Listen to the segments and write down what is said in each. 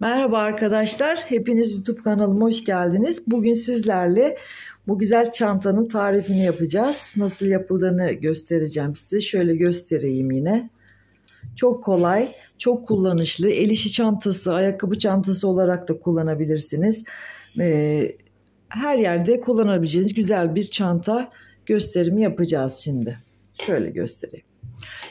Merhaba arkadaşlar, hepiniz YouTube kanalıma hoş geldiniz. Bugün sizlerle bu güzel çantanın tarifini yapacağız. Nasıl yapıldığını göstereceğim size. Şöyle göstereyim yine. Çok kolay, çok kullanışlı. El işi çantası, ayakkabı çantası olarak da kullanabilirsiniz. Ee, her yerde kullanabileceğiniz güzel bir çanta gösterimi yapacağız şimdi. Şöyle göstereyim.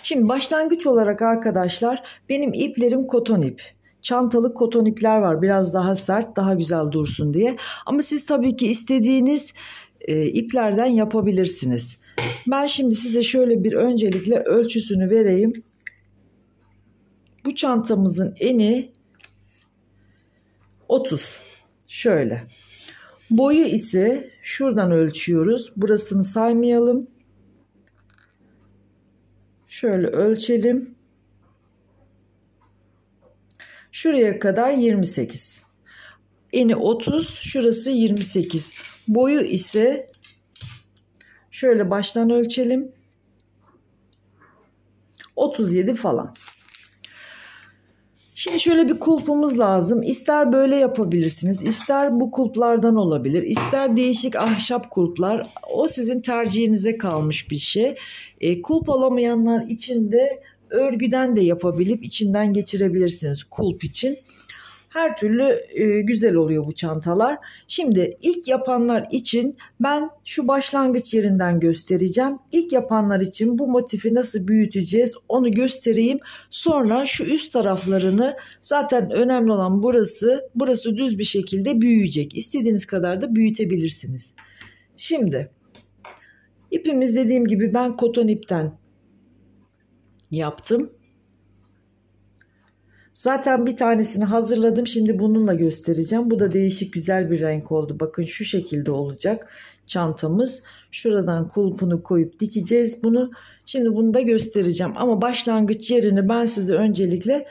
Şimdi başlangıç olarak arkadaşlar benim iplerim koton ip çantalı koton ipler var. Biraz daha sert, daha güzel dursun diye. Ama siz tabii ki istediğiniz e, iplerden yapabilirsiniz. Ben şimdi size şöyle bir öncelikle ölçüsünü vereyim. Bu çantamızın eni 30. Şöyle. Boyu ise şuradan ölçüyoruz. Burasını saymayalım. Şöyle ölçelim. Şuraya kadar 28. Eni 30, şurası 28. Boyu ise şöyle baştan ölçelim. 37 falan. Şimdi şöyle bir kulpumuz lazım. İster böyle yapabilirsiniz, ister bu kulplardan olabilir, ister değişik ahşap kulplar. O sizin tercihinize kalmış bir şey. E, kulp alamayanlar için de Örgüden de yapabilip içinden geçirebilirsiniz kulp için. Her türlü e, güzel oluyor bu çantalar. Şimdi ilk yapanlar için ben şu başlangıç yerinden göstereceğim. İlk yapanlar için bu motifi nasıl büyüteceğiz onu göstereyim. Sonra şu üst taraflarını zaten önemli olan burası. Burası düz bir şekilde büyüyecek. İstediğiniz kadar da büyütebilirsiniz. Şimdi ipimiz dediğim gibi ben koton ipten yaptım. Zaten bir tanesini hazırladım. Şimdi bununla göstereceğim. Bu da değişik güzel bir renk oldu. Bakın şu şekilde olacak çantamız. Şuradan kulpunu koyup dikeceğiz bunu. Şimdi bunu da göstereceğim. Ama başlangıç yerini ben size öncelikle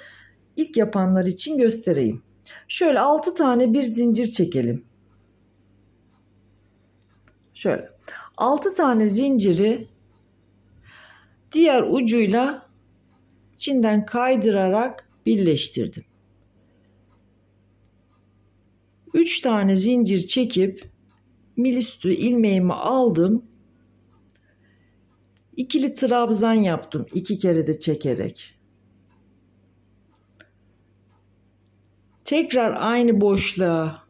ilk yapanlar için göstereyim. Şöyle 6 tane bir zincir çekelim. Şöyle 6 tane zinciri diğer ucuyla içinden kaydırarak birleştirdim. 3 tane zincir çekip milistü ilmeğimi aldım. İkili trabzan yaptım iki kere de çekerek. Tekrar aynı boşluğa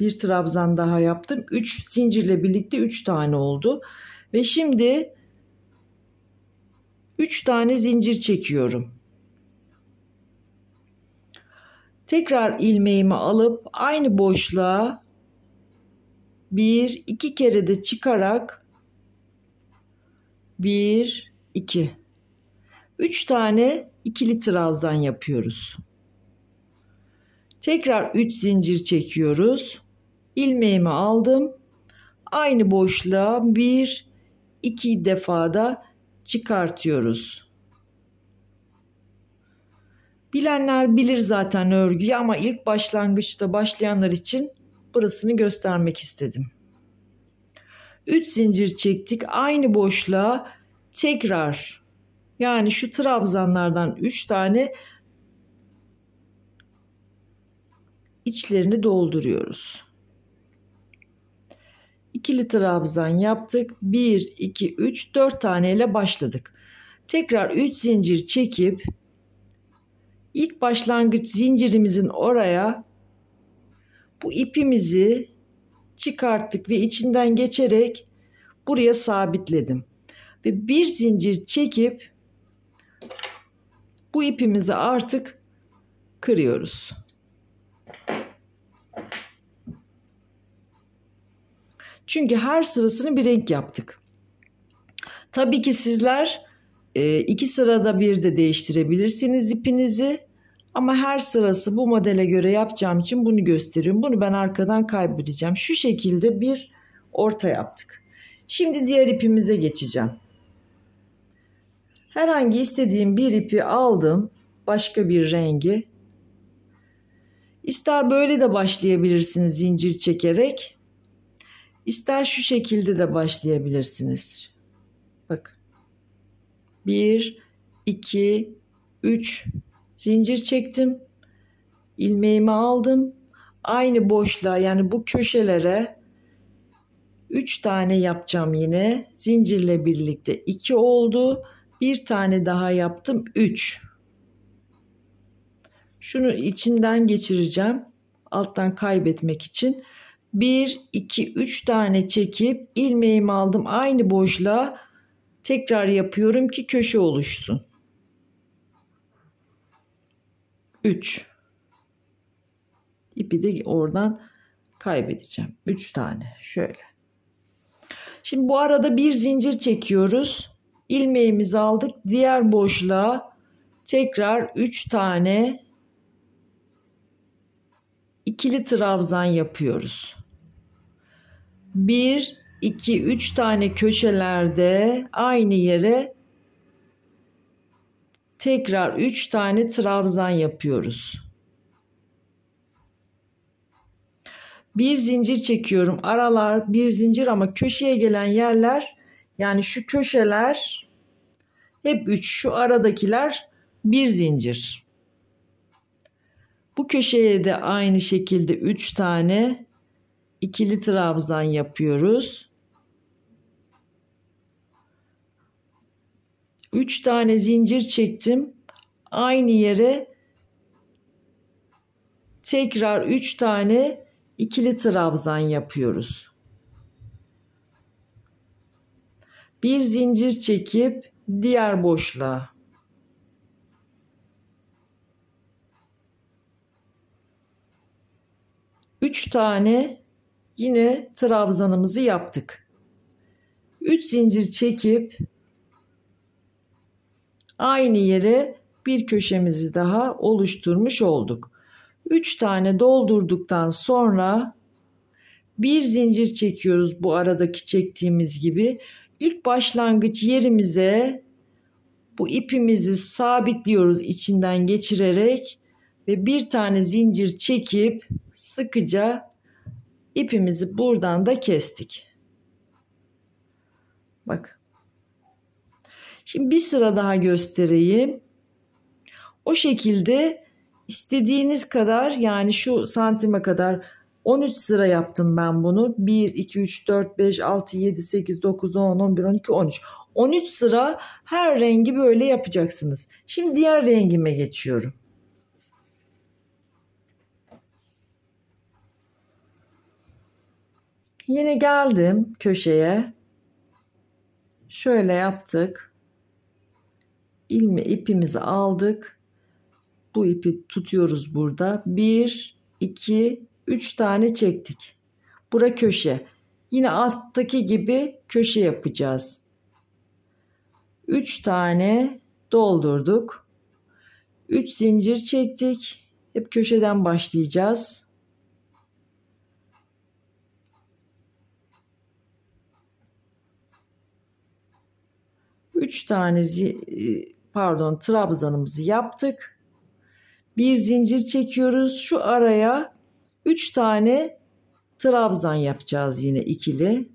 bir trabzan daha yaptım. 3 zincirle birlikte 3 tane oldu. Ve şimdi 3 tane zincir çekiyorum. Tekrar ilmeğimi alıp aynı boşluğa bir iki kere de çıkarak bir iki üç tane ikili trabzan yapıyoruz. Tekrar üç zincir çekiyoruz. İlmeğimi aldım. Aynı boşluğa bir iki defada çıkartıyoruz. Bilenler bilir zaten örgüyü ama ilk başlangıçta başlayanlar için burasını göstermek istedim. 3 zincir çektik. Aynı boşluğa tekrar yani şu trabzanlardan 3 tane içlerini dolduruyoruz ikili trabzan yaptık. 1, 2, 3, 4 taneyle başladık. Tekrar 3 zincir çekip ilk başlangıç zincirimizin oraya bu ipimizi çıkarttık ve içinden geçerek buraya sabitledim. Ve bir zincir çekip bu ipimizi artık kırıyoruz. Çünkü her sırasını bir renk yaptık. Tabii ki sizler e, iki sırada bir de değiştirebilirsiniz ipinizi. Ama her sırası bu modele göre yapacağım için bunu gösteriyorum. Bunu ben arkadan kaybedeceğim. Şu şekilde bir orta yaptık. Şimdi diğer ipimize geçeceğim. Herhangi istediğim bir ipi aldım. Başka bir rengi. İster böyle de başlayabilirsiniz zincir çekerek. İster şu şekilde de başlayabilirsiniz. Bak, 1, 2, 3 zincir çektim. İlmeğimi aldım. Aynı boşluğa yani bu köşelere 3 tane yapacağım yine. Zincirle birlikte 2 oldu. Bir tane daha yaptım. 3. Şunu içinden geçireceğim. Alttan kaybetmek için. 1, 2, 3 tane çekip ilmeğimi aldım. Aynı boşluğa tekrar yapıyorum ki köşe oluşsun. 3. ipi de oradan kaybedeceğim. 3 tane şöyle. Şimdi bu arada bir zincir çekiyoruz. İlmeğimizi aldık. Diğer boşluğa tekrar 3 tane ikili trabzan yapıyoruz. 1, 2, 3 tane köşelerde aynı yere tekrar 3 tane trabzan yapıyoruz. Bir zincir çekiyorum. Aralar bir zincir ama köşeye gelen yerler yani şu köşeler hep 3 şu aradakiler bir zincir. Bu köşeye de aynı şekilde 3 tane ikili trabzan yapıyoruz. 3 tane zincir çektim. Aynı yere tekrar 3 tane ikili trabzan yapıyoruz. Bir zincir çekip diğer boşluğa üç tane Yine trabzanımızı yaptık. 3 zincir çekip aynı yere bir köşemizi daha oluşturmuş olduk. 3 tane doldurduktan sonra bir zincir çekiyoruz bu aradaki çektiğimiz gibi. İlk başlangıç yerimize bu ipimizi sabitliyoruz içinden geçirerek ve bir tane zincir çekip sıkıca İpimizi buradan da kestik. Bak. Şimdi bir sıra daha göstereyim. O şekilde istediğiniz kadar yani şu santime kadar 13 sıra yaptım ben bunu. 1, 2, 3, 4, 5, 6, 7, 8, 9, 10, 11, 12, 13. 13 sıra her rengi böyle yapacaksınız. Şimdi diğer rengime geçiyorum. Yine geldim köşeye. Şöyle yaptık. İlme ipimizi aldık. Bu ipi tutuyoruz burada. 1 2 3 tane çektik. Bura köşe. Yine alttaki gibi köşe yapacağız. 3 tane doldurduk. 3 zincir çektik. Hep köşeden başlayacağız. 3 tane e, pardon trabzanımızı yaptık. Bir zincir çekiyoruz. Şu araya 3 tane trabzan yapacağız yine ikili.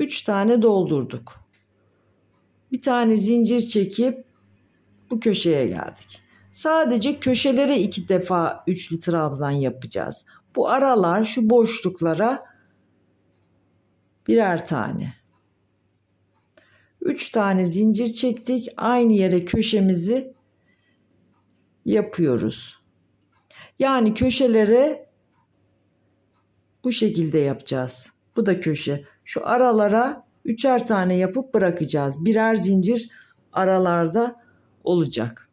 3 tane doldurduk. Bir tane zincir çekip bu köşeye geldik. Sadece köşelere iki defa üçlü trabzan yapacağız. Bu aralar şu boşluklara birer tane. 3 tane zincir çektik. Aynı yere köşemizi yapıyoruz. Yani köşelere bu şekilde yapacağız. Bu da köşe. Şu aralara üçer tane yapıp bırakacağız. Birer zincir aralarda olacak.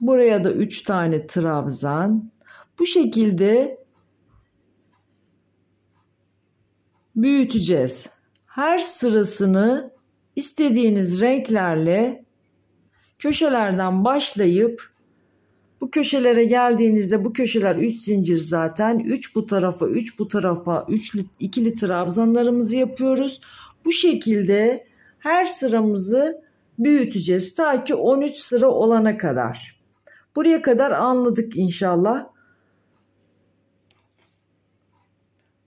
Buraya da üç tane trabzan. Bu şekilde büyüteceğiz her sırasını istediğiniz renklerle köşelerden başlayıp bu köşelere geldiğinizde bu köşeler 3 zincir zaten. 3 bu tarafa, 3 bu tarafa, 3 ikili trabzanlarımızı yapıyoruz. Bu şekilde her sıramızı büyüteceğiz ta ki 13 sıra olana kadar. Buraya kadar anladık inşallah.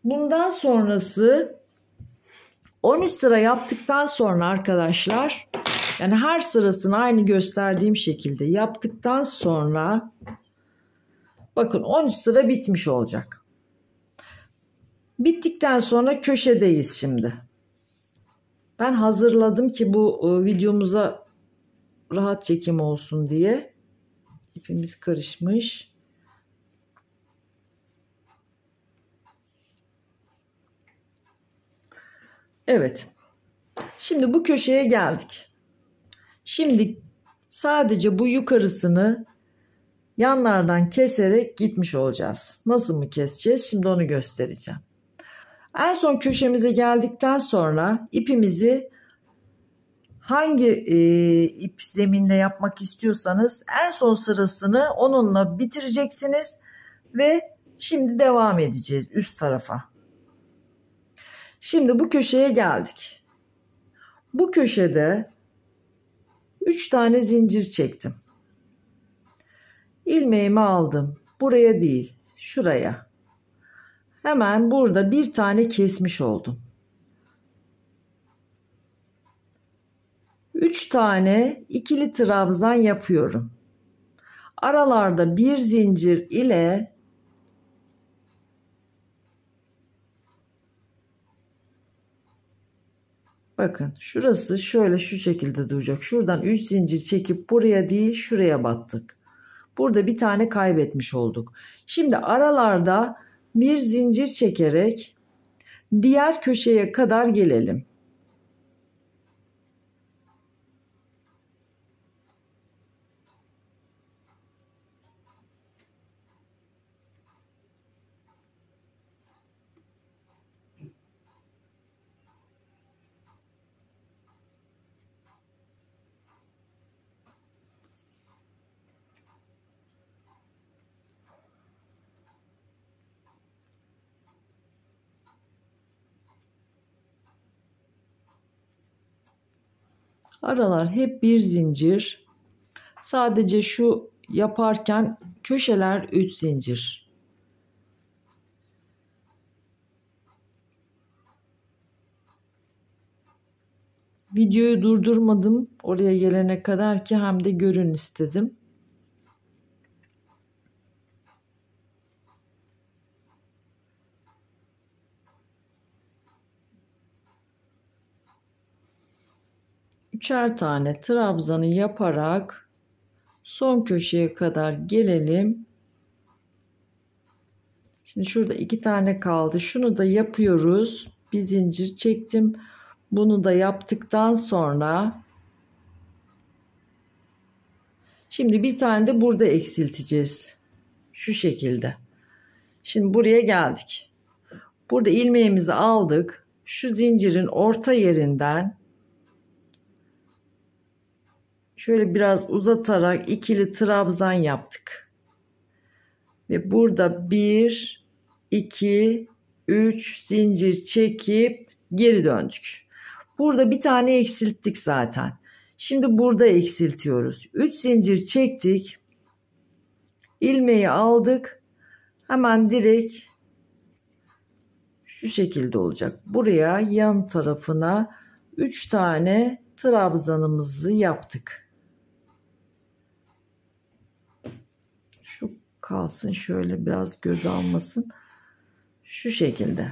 Bundan sonrası 13 sıra yaptıktan sonra arkadaşlar yani her sırasını aynı gösterdiğim şekilde yaptıktan sonra bakın 13 sıra bitmiş olacak. Bittikten sonra köşedeyiz şimdi. Ben hazırladım ki bu e, videomuza rahat çekim olsun diye. İpimiz karışmış. Evet. Şimdi bu köşeye geldik. Şimdi sadece bu yukarısını yanlardan keserek gitmiş olacağız. Nasıl mı keseceğiz? Şimdi onu göstereceğim. En son köşemize geldikten sonra ipimizi hangi e, ip zeminle yapmak istiyorsanız en son sırasını onunla bitireceksiniz ve şimdi devam edeceğiz üst tarafa. Şimdi bu köşeye geldik. Bu köşede 3 tane zincir çektim. İlmeğimi aldım. Buraya değil, şuraya. Hemen burada bir tane kesmiş oldum. 3 tane ikili trabzan yapıyorum. Aralarda bir zincir ile Bakın şurası şöyle şu şekilde duracak. Şuradan 3 zincir çekip buraya değil şuraya battık. Burada bir tane kaybetmiş olduk. Şimdi aralarda bir zincir çekerek diğer köşeye kadar gelelim. Aralar hep bir zincir. Sadece şu yaparken köşeler 3 zincir. Videoyu durdurmadım oraya gelene kadar ki hem de görün istedim. üçer tane trabzanı yaparak son köşeye kadar gelelim. Şimdi şurada iki tane kaldı. Şunu da yapıyoruz. Bir zincir çektim. Bunu da yaptıktan sonra şimdi bir tane de burada eksilteceğiz. Şu şekilde. Şimdi buraya geldik. Burada ilmeğimizi aldık. Şu zincirin orta yerinden şöyle biraz uzatarak ikili trabzan yaptık. Ve burada 1 2 3 zincir çekip geri döndük. Burada bir tane eksilttik zaten. Şimdi burada eksiltiyoruz. 3 zincir çektik. ilmeği aldık. Hemen direkt şu şekilde olacak. Buraya yan tarafına 3 tane trabzanımızı yaptık. kalsın şöyle biraz göz almasın şu şekilde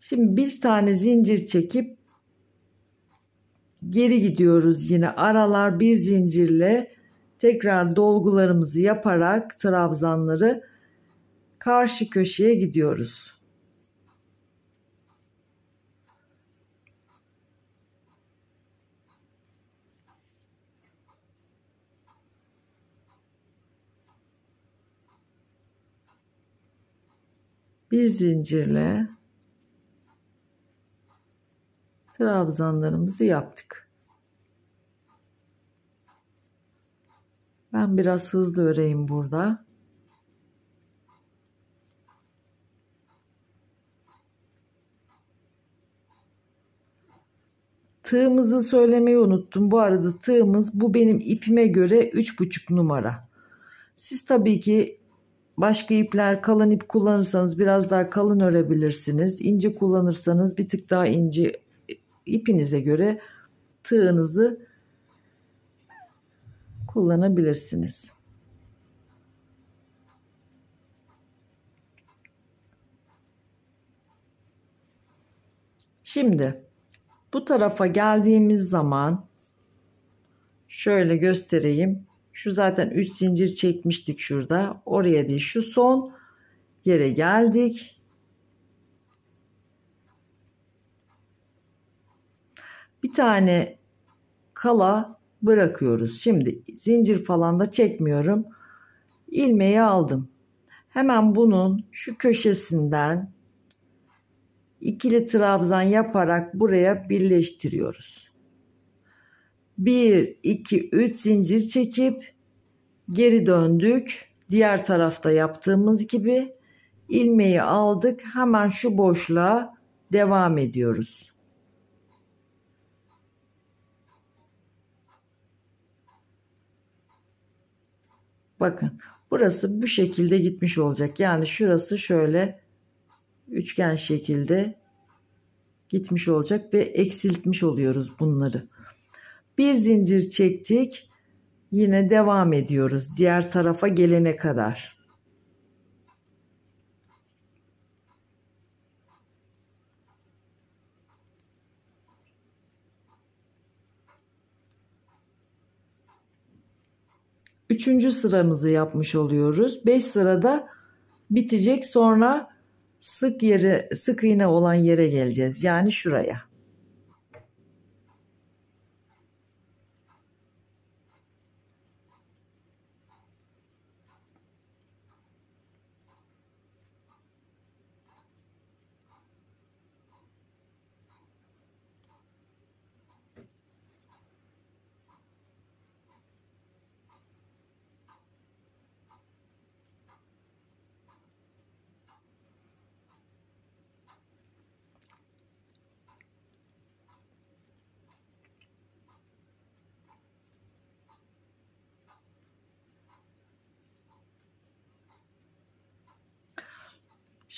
şimdi bir tane zincir çekip geri gidiyoruz yine aralar bir zincirle tekrar dolgularımızı yaparak trabzanları karşı köşeye gidiyoruz bir zincirle trabzanlarımızı yaptık. Ben biraz hızlı öreyim burada. Tığımızı söylemeyi unuttum. Bu arada tığımız bu benim ipime göre 3,5 numara. Siz tabii ki Başka ipler kalın ip kullanırsanız biraz daha kalın örebilirsiniz. İnce kullanırsanız bir tık daha ince ipinize göre tığınızı kullanabilirsiniz. Şimdi bu tarafa geldiğimiz zaman şöyle göstereyim. Şu zaten 3 zincir çekmiştik şurada. Oraya değil şu son yere geldik. Bir tane kala bırakıyoruz. Şimdi zincir falan da çekmiyorum. Ilmeği aldım. Hemen bunun şu köşesinden ikili trabzan yaparak buraya birleştiriyoruz. 1, 2, 3 zincir çekip geri döndük. Diğer tarafta yaptığımız gibi ilmeği aldık. Hemen şu boşluğa devam ediyoruz. Bakın burası bu şekilde gitmiş olacak. Yani şurası şöyle üçgen şekilde gitmiş olacak ve eksiltmiş oluyoruz bunları. Bir zincir çektik. Yine devam ediyoruz diğer tarafa gelene kadar. Üçüncü sıramızı yapmış oluyoruz. Beş sırada bitecek. Sonra sık yere sık iğne olan yere geleceğiz. Yani şuraya.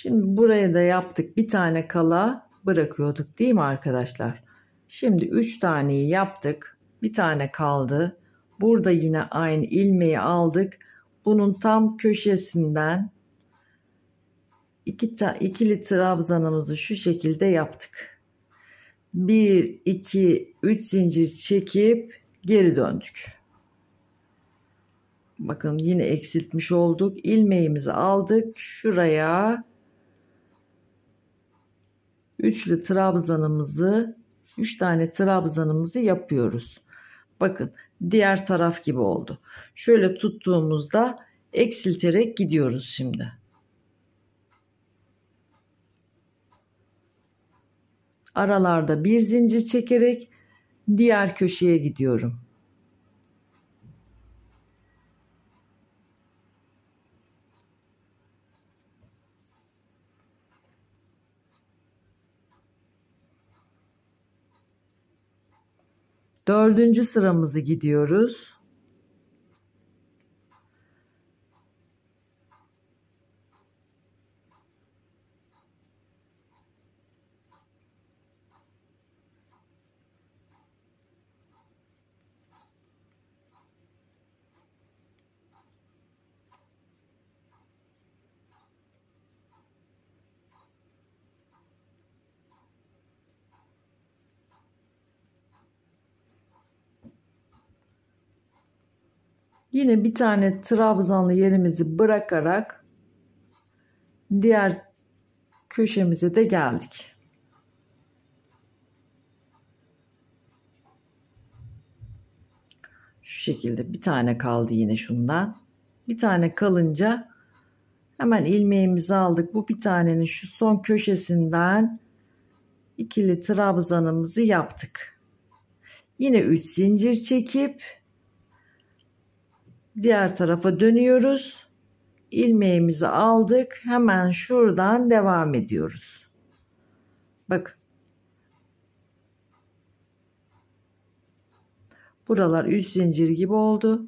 Şimdi buraya da yaptık bir tane kala bırakıyorduk değil mi arkadaşlar? Şimdi 3 taneyi yaptık. Bir tane kaldı. Burada yine aynı ilmeği aldık. Bunun tam köşesinden iki ikili trabzanımızı şu şekilde yaptık. 1 2 3 zincir çekip geri döndük. Bakın yine eksiltmiş olduk. İlmeğimizi aldık. Şuraya üçlü trabzanımızı üç tane trabzanımızı yapıyoruz. Bakın diğer taraf gibi oldu. Şöyle tuttuğumuzda eksilterek gidiyoruz şimdi. Aralarda bir zincir çekerek diğer köşeye gidiyorum. Dördüncü sıramızı gidiyoruz. Yine bir tane trabzanlı yerimizi bırakarak diğer köşemize de geldik. Şu şekilde bir tane kaldı yine şundan. Bir tane kalınca hemen ilmeğimizi aldık. Bu bir tanenin şu son köşesinden ikili trabzanımızı yaptık. Yine 3 zincir çekip diğer tarafa dönüyoruz. İlmeğimizi aldık. Hemen şuradan devam ediyoruz. Bak, Buralar üç zincir gibi oldu.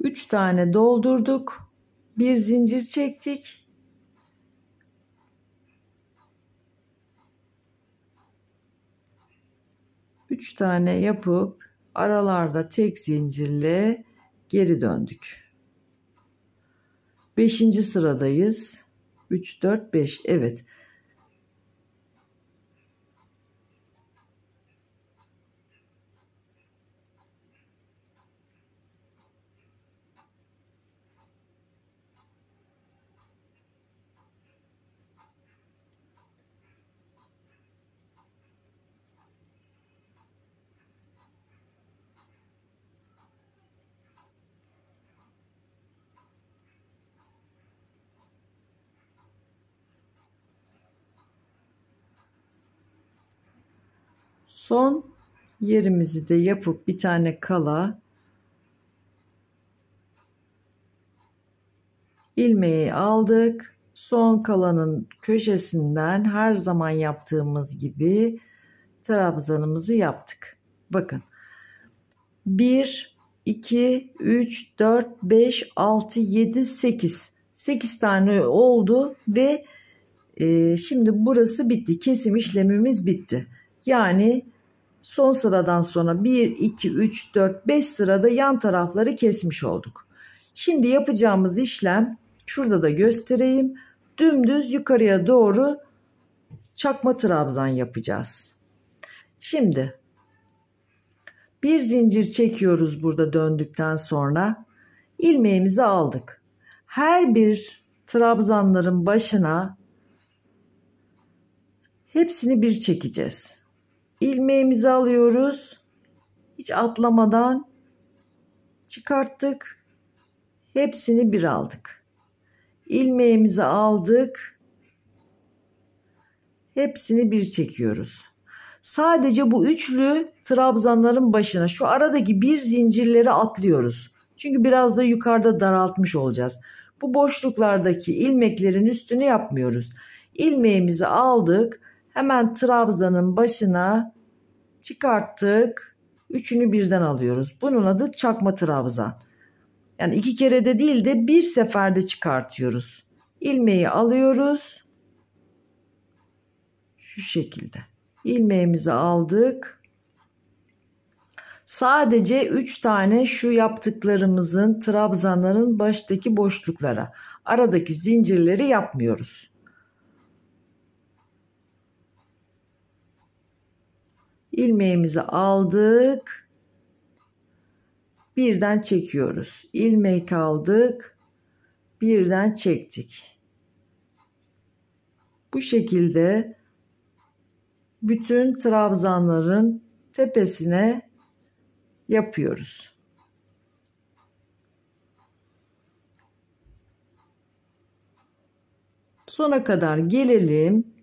3 tane doldurduk. Bir zincir çektik. 3 tane yapıp aralarda tek zincirle geri döndük. 5. sıradayız. 3 4 5 evet. Son yerimizi de yapıp bir tane kala ilmeği aldık. Son kalanın köşesinden her zaman yaptığımız gibi trabzanımızı yaptık. Bakın. 1 2 3 4 5 6 7 8 8 tane oldu ve e, şimdi burası bitti. Kesim işlemimiz bitti. Yani son sıradan sonra 1, 2, 3, 4, 5 sırada yan tarafları kesmiş olduk. Şimdi yapacağımız işlem şurada da göstereyim. Dümdüz yukarıya doğru çakma trabzan yapacağız. Şimdi bir zincir çekiyoruz burada döndükten sonra ilmeğimizi aldık. Her bir trabzanların başına hepsini bir çekeceğiz ilmeğimizi alıyoruz. Hiç atlamadan çıkarttık. Hepsini bir aldık. Ilmeğimizi aldık. Hepsini bir çekiyoruz. Sadece bu üçlü trabzanların başına şu aradaki bir zincirleri atlıyoruz. Çünkü biraz da yukarıda daraltmış olacağız. Bu boşluklardaki ilmeklerin üstünü yapmıyoruz. Ilmeğimizi aldık. Hemen trabzanın başına Çıkarttık. Üçünü birden alıyoruz. Bunun adı çakma trabzan. Yani iki kere de değil de bir seferde çıkartıyoruz. İlmeği alıyoruz. Şu şekilde. İlmeğimizi aldık. Sadece 3 tane şu yaptıklarımızın trabzanların baştaki boşluklara aradaki zincirleri yapmıyoruz. ilmeğimizi aldık. Birden çekiyoruz. Ilmek aldık. Birden çektik. Bu şekilde bütün trabzanların tepesine yapıyoruz. Sona kadar gelelim.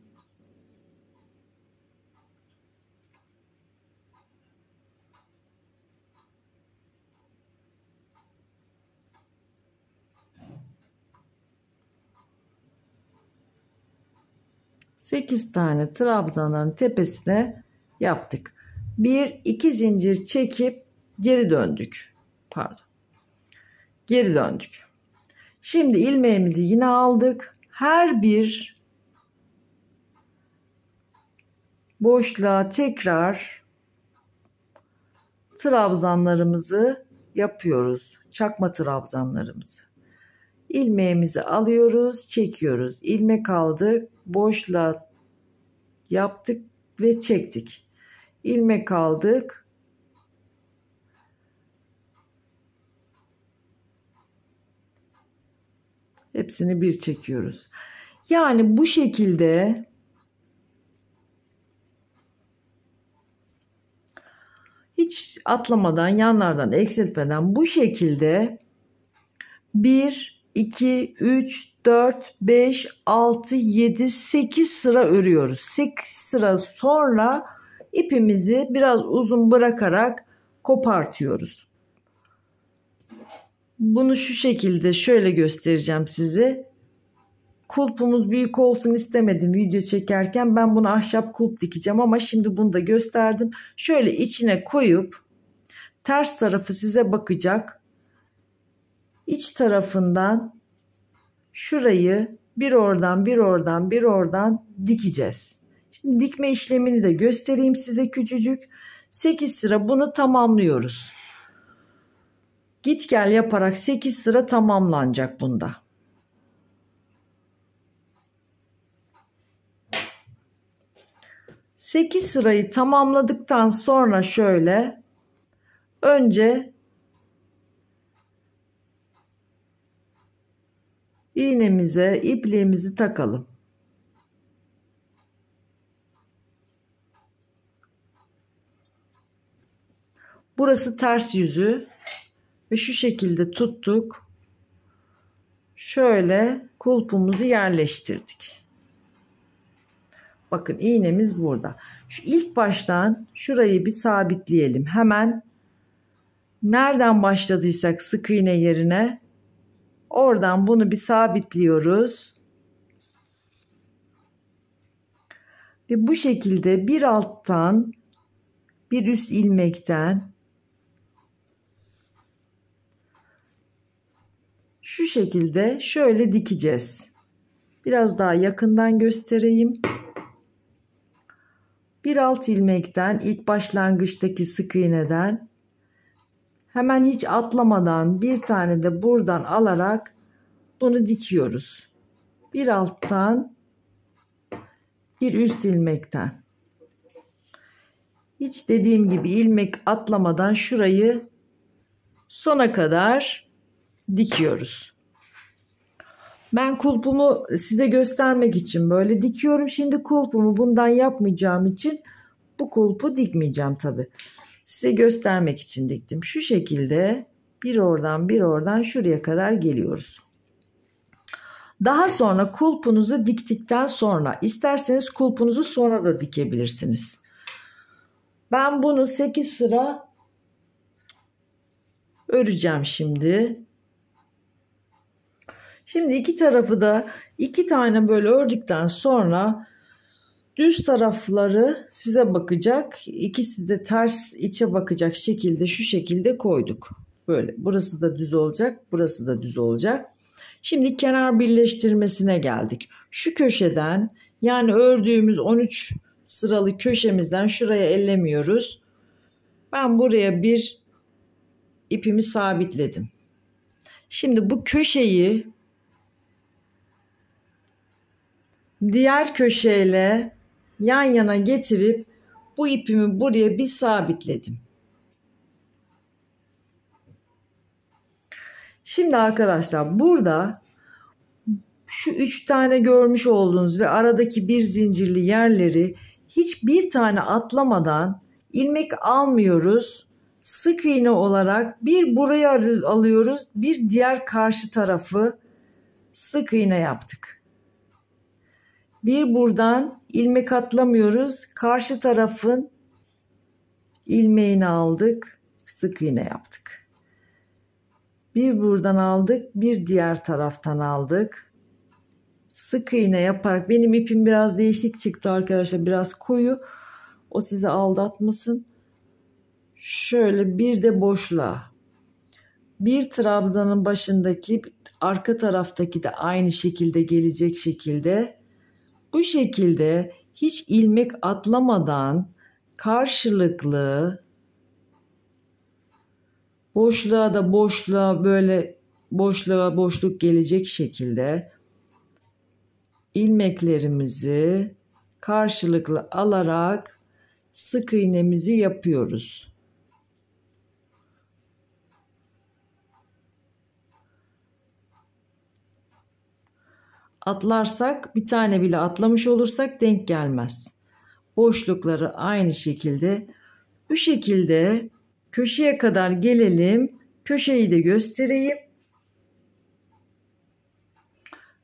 8 tane trabzanların tepesine yaptık. 1 2 zincir çekip geri döndük. Pardon. Geri döndük. Şimdi ilmeğimizi yine aldık. Her bir boşluğa tekrar trabzanlarımızı yapıyoruz. Çakma trabzanlarımızı ilmeğimizi alıyoruz çekiyoruz ilmek aldık boşla yaptık ve çektik ilmek aldık hepsini bir çekiyoruz yani bu şekilde hiç atlamadan yanlardan eksiltmeden bu şekilde bir 2, 3, 4, 5, 6, 7, 8 sıra örüyoruz. 8 sıra sonra ipimizi biraz uzun bırakarak kopartıyoruz. Bunu şu şekilde şöyle göstereceğim size. Kulpumuz büyük olsun istemedim video çekerken. Ben bunu ahşap kulp dikeceğim ama şimdi bunu da gösterdim. Şöyle içine koyup ters tarafı size bakacak iç tarafından şurayı bir oradan bir oradan bir oradan dikeceğiz. Şimdi dikme işlemini de göstereyim size küçücük. 8 sıra bunu tamamlıyoruz. Git gel yaparak 8 sıra tamamlanacak bunda. Sekiz sırayı tamamladıktan sonra şöyle önce iğnemize ipliğimizi takalım. Burası ters yüzü ve şu şekilde tuttuk. Şöyle kulpumuzu yerleştirdik. Bakın iğnemiz burada. Şu ilk baştan şurayı bir sabitleyelim. Hemen nereden başladıysak sık iğne yerine Oradan bunu bir sabitliyoruz. Ve bu şekilde bir alttan bir üst ilmekten şu şekilde şöyle dikeceğiz. Biraz daha yakından göstereyim. Bir alt ilmekten ilk başlangıçtaki sık iğneden hemen hiç atlamadan bir tane de buradan alarak bunu dikiyoruz. Bir alttan bir üst ilmekten. Hiç dediğim gibi ilmek atlamadan şurayı sona kadar dikiyoruz. Ben kulpumu size göstermek için böyle dikiyorum. Şimdi kulpumu bundan yapmayacağım için bu kulpu dikmeyeceğim tabi. Size göstermek için diktim. Şu şekilde bir oradan bir oradan şuraya kadar geliyoruz. Daha sonra kulpunuzu diktikten sonra isterseniz kulpunuzu sonra da dikebilirsiniz. Ben bunu 8 sıra öreceğim şimdi. Şimdi iki tarafı da iki tane böyle ördükten sonra Düz tarafları size bakacak. İkisi de ters içe bakacak şekilde şu şekilde koyduk. Böyle burası da düz olacak. Burası da düz olacak. Şimdi kenar birleştirmesine geldik. Şu köşeden yani ördüğümüz 13 sıralı köşemizden şuraya ellemiyoruz. Ben buraya bir ipimi sabitledim. Şimdi bu köşeyi diğer köşeyle yan yana getirip bu ipimi buraya bir sabitledim. Şimdi arkadaşlar burada şu üç tane görmüş olduğunuz ve aradaki bir zincirli yerleri hiçbir tane atlamadan ilmek almıyoruz. Sık iğne olarak bir buraya alıyoruz, bir diğer karşı tarafı sık iğne yaptık. Bir buradan ilmek atlamıyoruz. Karşı tarafın ilmeğini aldık. Sık iğne yaptık. Bir buradan aldık. Bir diğer taraftan aldık. Sık iğne yaparak benim ipim biraz değişik çıktı arkadaşlar. Biraz koyu. O sizi aldatmasın. Şöyle bir de boşluğa. Bir trabzanın başındaki arka taraftaki de aynı şekilde gelecek şekilde bu şekilde hiç ilmek atlamadan karşılıklı boşluğa da boşluğa böyle boşluğa boşluk gelecek şekilde ilmeklerimizi karşılıklı alarak sık iğnemizi yapıyoruz. atlarsak bir tane bile atlamış olursak denk gelmez. Boşlukları aynı şekilde bu şekilde köşeye kadar gelelim. Köşeyi de göstereyim.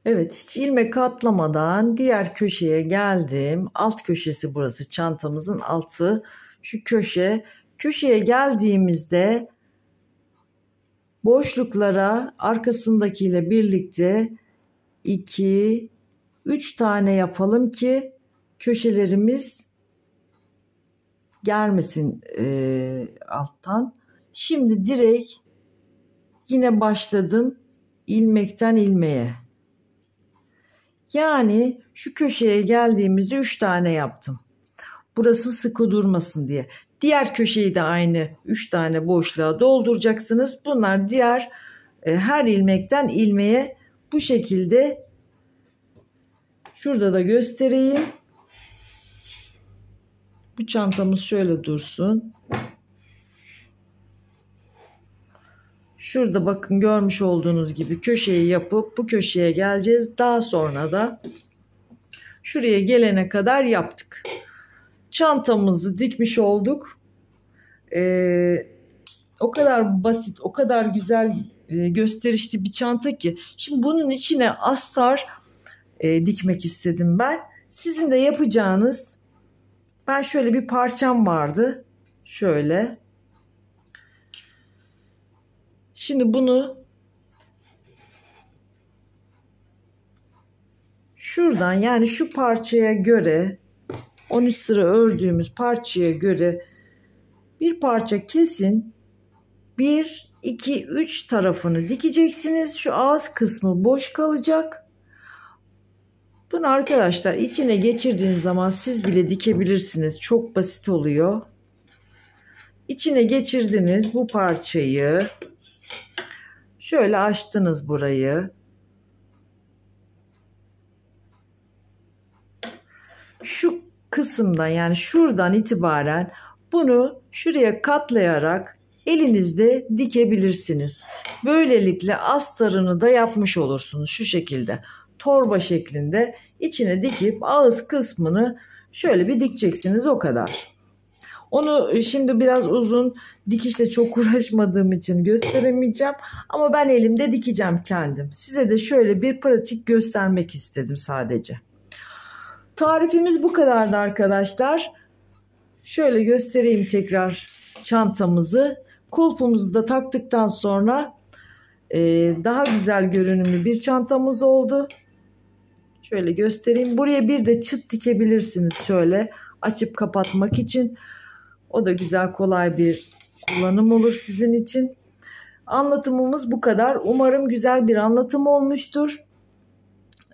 Evet hiç ilmek atlamadan diğer köşeye geldim. Alt köşesi burası çantamızın altı. Şu köşe. Köşeye geldiğimizde boşluklara arkasındakiyle birlikte birlikte 2, 3 tane yapalım ki köşelerimiz germesin e, alttan. Şimdi direkt yine başladım ilmekten ilmeğe. Yani şu köşeye geldiğimizde 3 tane yaptım. Burası sıkı durmasın diye. Diğer köşeyi de aynı 3 tane boşluğa dolduracaksınız. Bunlar diğer e, her ilmekten ilmeğe bu şekilde şurada da göstereyim. Bu çantamız şöyle dursun. Şurada bakın görmüş olduğunuz gibi köşeyi yapıp bu köşeye geleceğiz. Daha sonra da şuraya gelene kadar yaptık. Çantamızı dikmiş olduk. Ee, o kadar basit, o kadar güzel e, gösterişli bir çanta ki. Şimdi bunun içine astar e, dikmek istedim ben. Sizin de yapacağınız ben şöyle bir parçam vardı. Şöyle. Şimdi bunu şuradan yani şu parçaya göre 13 sıra ördüğümüz parçaya göre bir parça kesin. Bir 2, 3 tarafını dikeceksiniz. Şu ağız kısmı boş kalacak. Bunu arkadaşlar içine geçirdiğiniz zaman siz bile dikebilirsiniz. Çok basit oluyor. İçine geçirdiniz bu parçayı. Şöyle açtınız burayı. Şu kısımdan yani şuradan itibaren bunu şuraya katlayarak elinizde dikebilirsiniz. Böylelikle astarını da yapmış olursunuz şu şekilde. Torba şeklinde içine dikip ağız kısmını şöyle bir dikeceksiniz o kadar. Onu şimdi biraz uzun dikişle çok uğraşmadığım için gösteremeyeceğim. Ama ben elimde dikeceğim kendim. Size de şöyle bir pratik göstermek istedim sadece. Tarifimiz bu kadardı arkadaşlar. Şöyle göstereyim tekrar çantamızı. Kulpumuzu da taktıktan sonra e, daha güzel görünümlü bir çantamız oldu. Şöyle göstereyim. Buraya bir de çıt dikebilirsiniz şöyle açıp kapatmak için. O da güzel kolay bir kullanım olur sizin için. Anlatımımız bu kadar. Umarım güzel bir anlatım olmuştur.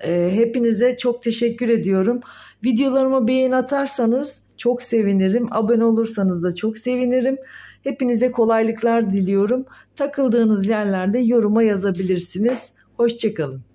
E, hepinize çok teşekkür ediyorum. Videolarıma beğeni atarsanız çok sevinirim. Abone olursanız da çok sevinirim. Hepinize kolaylıklar diliyorum. Takıldığınız yerlerde yoruma yazabilirsiniz. Hoşçakalın.